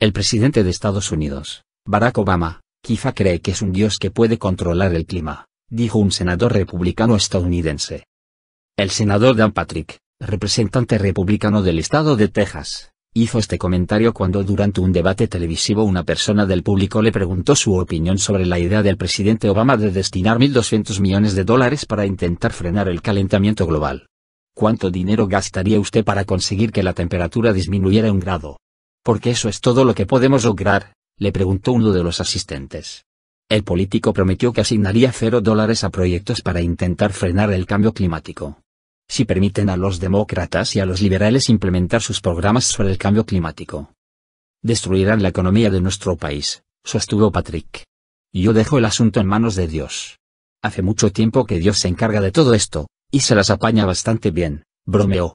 El presidente de Estados Unidos, Barack Obama, quizá cree que es un dios que puede controlar el clima, dijo un senador republicano estadounidense. El senador Dan Patrick, representante republicano del estado de Texas, hizo este comentario cuando durante un debate televisivo una persona del público le preguntó su opinión sobre la idea del presidente Obama de destinar 1.200 millones de dólares para intentar frenar el calentamiento global. ¿Cuánto dinero gastaría usted para conseguir que la temperatura disminuyera un grado? Porque eso es todo lo que podemos lograr, le preguntó uno de los asistentes. El político prometió que asignaría cero dólares a proyectos para intentar frenar el cambio climático. Si permiten a los demócratas y a los liberales implementar sus programas sobre el cambio climático. Destruirán la economía de nuestro país, sostuvo Patrick. Yo dejo el asunto en manos de Dios. Hace mucho tiempo que Dios se encarga de todo esto, y se las apaña bastante bien, bromeó.